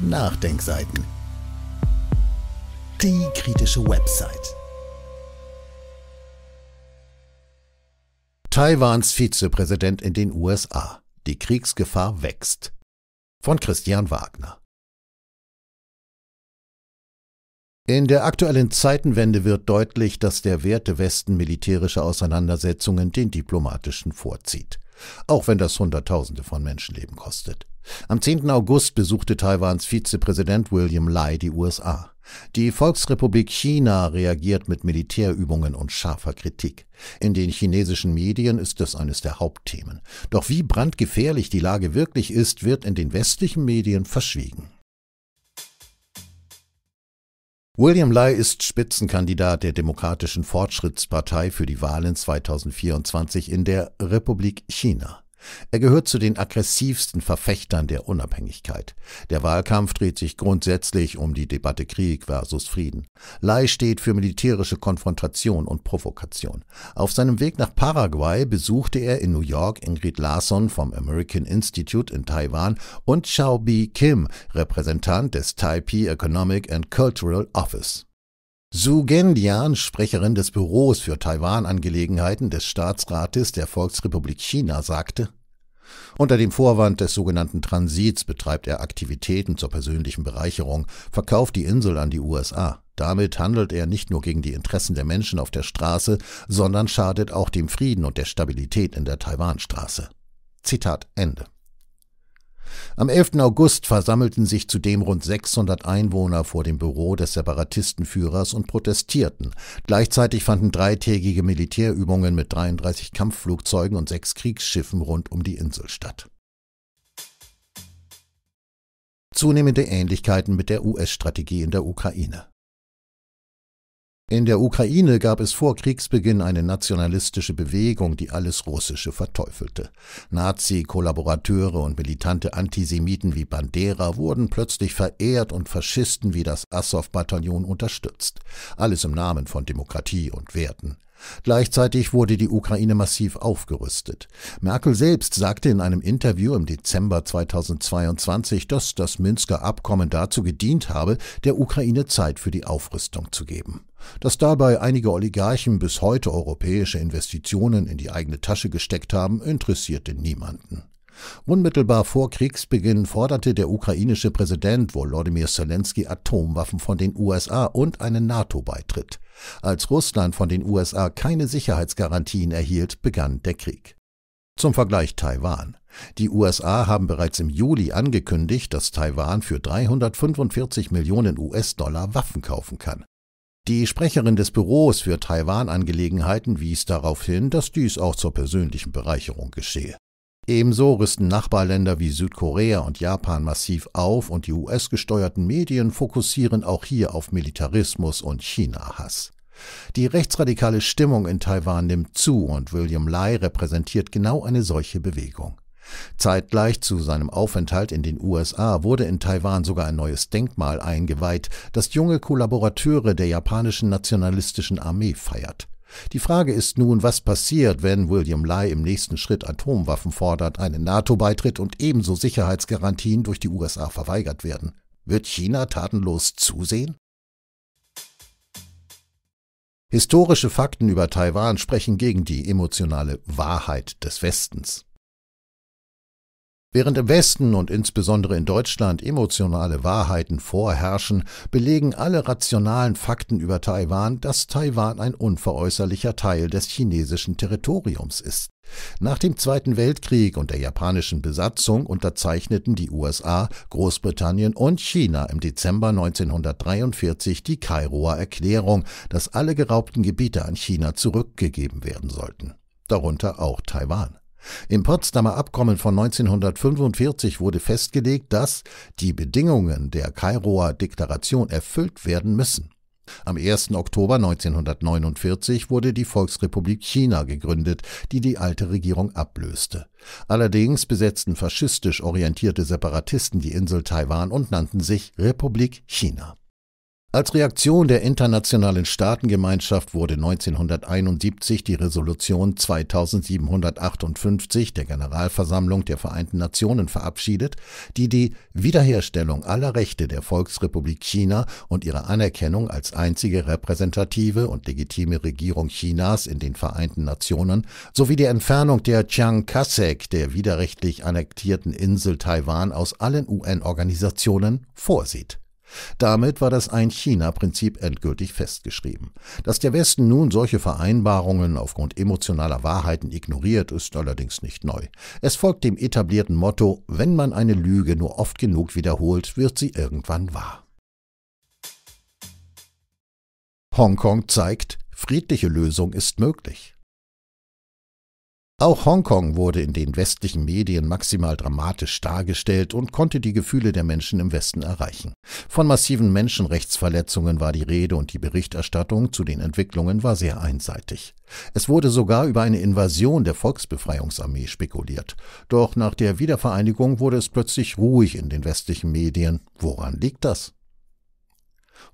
Nachdenkseiten. Die kritische Website. Taiwans Vizepräsident in den USA. Die Kriegsgefahr wächst. Von Christian Wagner. In der aktuellen Zeitenwende wird deutlich, dass der Werte Westen militärische Auseinandersetzungen den diplomatischen vorzieht. Auch wenn das Hunderttausende von Menschenleben kostet. Am 10. August besuchte Taiwans Vizepräsident William Lai die USA. Die Volksrepublik China reagiert mit Militärübungen und scharfer Kritik. In den chinesischen Medien ist das eines der Hauptthemen. Doch wie brandgefährlich die Lage wirklich ist, wird in den westlichen Medien verschwiegen. William Lai ist Spitzenkandidat der Demokratischen Fortschrittspartei für die Wahlen 2024 in der Republik China. Er gehört zu den aggressivsten Verfechtern der Unabhängigkeit. Der Wahlkampf dreht sich grundsätzlich um die Debatte Krieg versus Frieden. Lai steht für militärische Konfrontation und Provokation. Auf seinem Weg nach Paraguay besuchte er in New York Ingrid Larson vom American Institute in Taiwan und Xiaobi Kim, Repräsentant des Taipei Economic and Cultural Office. Su Gendian, Sprecherin des Büros für Taiwan-Angelegenheiten des Staatsrates der Volksrepublik China, sagte, unter dem Vorwand des sogenannten Transits betreibt er Aktivitäten zur persönlichen Bereicherung, verkauft die Insel an die USA. Damit handelt er nicht nur gegen die Interessen der Menschen auf der Straße, sondern schadet auch dem Frieden und der Stabilität in der Taiwanstraße. Zitat Ende. Am 11. August versammelten sich zudem rund 600 Einwohner vor dem Büro des Separatistenführers und protestierten. Gleichzeitig fanden dreitägige Militärübungen mit 33 Kampfflugzeugen und sechs Kriegsschiffen rund um die Insel statt. Zunehmende Ähnlichkeiten mit der US-Strategie in der Ukraine. In der Ukraine gab es vor Kriegsbeginn eine nationalistische Bewegung, die alles Russische verteufelte. Nazi-Kollaborateure und militante Antisemiten wie Bandera wurden plötzlich verehrt und Faschisten wie das Assow-Bataillon unterstützt. Alles im Namen von Demokratie und Werten. Gleichzeitig wurde die Ukraine massiv aufgerüstet. Merkel selbst sagte in einem Interview im Dezember 2022, dass das Minsker Abkommen dazu gedient habe, der Ukraine Zeit für die Aufrüstung zu geben. Dass dabei einige Oligarchen bis heute europäische Investitionen in die eigene Tasche gesteckt haben, interessierte niemanden. Unmittelbar vor Kriegsbeginn forderte der ukrainische Präsident Volodymyr Zelensky Atomwaffen von den USA und einen NATO-Beitritt. Als Russland von den USA keine Sicherheitsgarantien erhielt, begann der Krieg. Zum Vergleich Taiwan. Die USA haben bereits im Juli angekündigt, dass Taiwan für 345 Millionen US-Dollar Waffen kaufen kann. Die Sprecherin des Büros für Taiwan-Angelegenheiten wies darauf hin, dass dies auch zur persönlichen Bereicherung geschehe. Ebenso rüsten Nachbarländer wie Südkorea und Japan massiv auf und die US-gesteuerten Medien fokussieren auch hier auf Militarismus und China-Hass. Die rechtsradikale Stimmung in Taiwan nimmt zu und William Lai repräsentiert genau eine solche Bewegung. Zeitgleich zu seinem Aufenthalt in den USA wurde in Taiwan sogar ein neues Denkmal eingeweiht, das junge Kollaborateure der japanischen nationalistischen Armee feiert. Die Frage ist nun, was passiert, wenn William Lai im nächsten Schritt Atomwaffen fordert, einen NATO-Beitritt und ebenso Sicherheitsgarantien durch die USA verweigert werden. Wird China tatenlos zusehen? Historische Fakten über Taiwan sprechen gegen die emotionale Wahrheit des Westens. Während im Westen und insbesondere in Deutschland emotionale Wahrheiten vorherrschen, belegen alle rationalen Fakten über Taiwan, dass Taiwan ein unveräußerlicher Teil des chinesischen Territoriums ist. Nach dem Zweiten Weltkrieg und der japanischen Besatzung unterzeichneten die USA, Großbritannien und China im Dezember 1943 die Kairoer Erklärung, dass alle geraubten Gebiete an China zurückgegeben werden sollten, darunter auch Taiwan. Im Potsdamer Abkommen von 1945 wurde festgelegt, dass die Bedingungen der Kairoer Deklaration erfüllt werden müssen. Am 1. Oktober 1949 wurde die Volksrepublik China gegründet, die die alte Regierung ablöste. Allerdings besetzten faschistisch orientierte Separatisten die Insel Taiwan und nannten sich Republik China. Als Reaktion der internationalen Staatengemeinschaft wurde 1971 die Resolution 2758 der Generalversammlung der Vereinten Nationen verabschiedet, die die Wiederherstellung aller Rechte der Volksrepublik China und ihre Anerkennung als einzige repräsentative und legitime Regierung Chinas in den Vereinten Nationen sowie die Entfernung der Chiang Kasek, der widerrechtlich annektierten Insel Taiwan, aus allen UN-Organisationen vorsieht damit war das Ein-China-Prinzip endgültig festgeschrieben. Dass der Westen nun solche Vereinbarungen aufgrund emotionaler Wahrheiten ignoriert, ist allerdings nicht neu. Es folgt dem etablierten Motto, wenn man eine Lüge nur oft genug wiederholt, wird sie irgendwann wahr. Hongkong zeigt, friedliche Lösung ist möglich. Auch Hongkong wurde in den westlichen Medien maximal dramatisch dargestellt und konnte die Gefühle der Menschen im Westen erreichen. Von massiven Menschenrechtsverletzungen war die Rede und die Berichterstattung zu den Entwicklungen war sehr einseitig. Es wurde sogar über eine Invasion der Volksbefreiungsarmee spekuliert. Doch nach der Wiedervereinigung wurde es plötzlich ruhig in den westlichen Medien. Woran liegt das?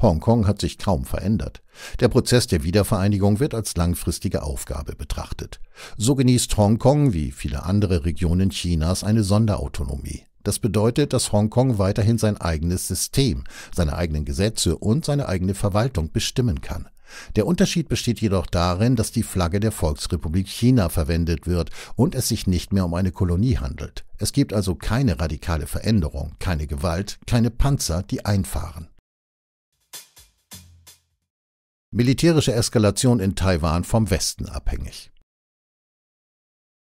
Hongkong hat sich kaum verändert. Der Prozess der Wiedervereinigung wird als langfristige Aufgabe betrachtet. So genießt Hongkong wie viele andere Regionen Chinas eine Sonderautonomie. Das bedeutet, dass Hongkong weiterhin sein eigenes System, seine eigenen Gesetze und seine eigene Verwaltung bestimmen kann. Der Unterschied besteht jedoch darin, dass die Flagge der Volksrepublik China verwendet wird und es sich nicht mehr um eine Kolonie handelt. Es gibt also keine radikale Veränderung, keine Gewalt, keine Panzer, die einfahren militärische Eskalation in Taiwan vom Westen abhängig.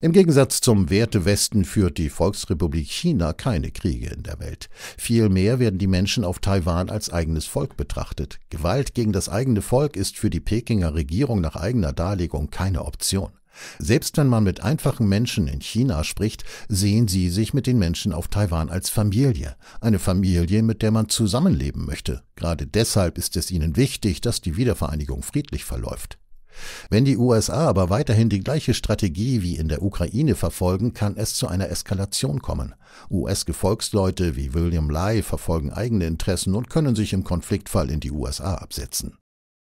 Im Gegensatz zum Werte Westen führt die Volksrepublik China keine Kriege in der Welt. Vielmehr werden die Menschen auf Taiwan als eigenes Volk betrachtet. Gewalt gegen das eigene Volk ist für die Pekinger Regierung nach eigener Darlegung keine Option. Selbst wenn man mit einfachen Menschen in China spricht, sehen sie sich mit den Menschen auf Taiwan als Familie, eine Familie, mit der man zusammenleben möchte. Gerade deshalb ist es ihnen wichtig, dass die Wiedervereinigung friedlich verläuft. Wenn die USA aber weiterhin die gleiche Strategie wie in der Ukraine verfolgen, kann es zu einer Eskalation kommen. US-Gefolgsleute wie William Lai verfolgen eigene Interessen und können sich im Konfliktfall in die USA absetzen.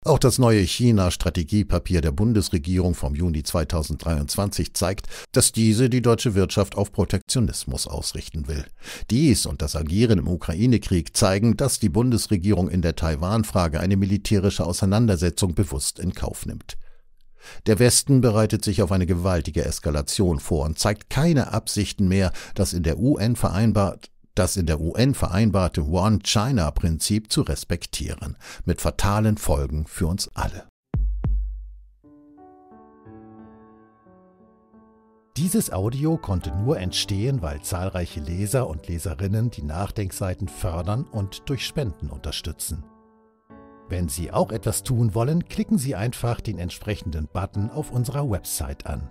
Auch das neue China-Strategiepapier der Bundesregierung vom Juni 2023 zeigt, dass diese die deutsche Wirtschaft auf Protektionismus ausrichten will. Dies und das Agieren im Ukraine-Krieg zeigen, dass die Bundesregierung in der Taiwan-Frage eine militärische Auseinandersetzung bewusst in Kauf nimmt. Der Westen bereitet sich auf eine gewaltige Eskalation vor und zeigt keine Absichten mehr, das in der UN vereinbart das in der UN vereinbarte One-China-Prinzip zu respektieren, mit fatalen Folgen für uns alle. Dieses Audio konnte nur entstehen, weil zahlreiche Leser und Leserinnen die Nachdenkseiten fördern und durch Spenden unterstützen. Wenn Sie auch etwas tun wollen, klicken Sie einfach den entsprechenden Button auf unserer Website an.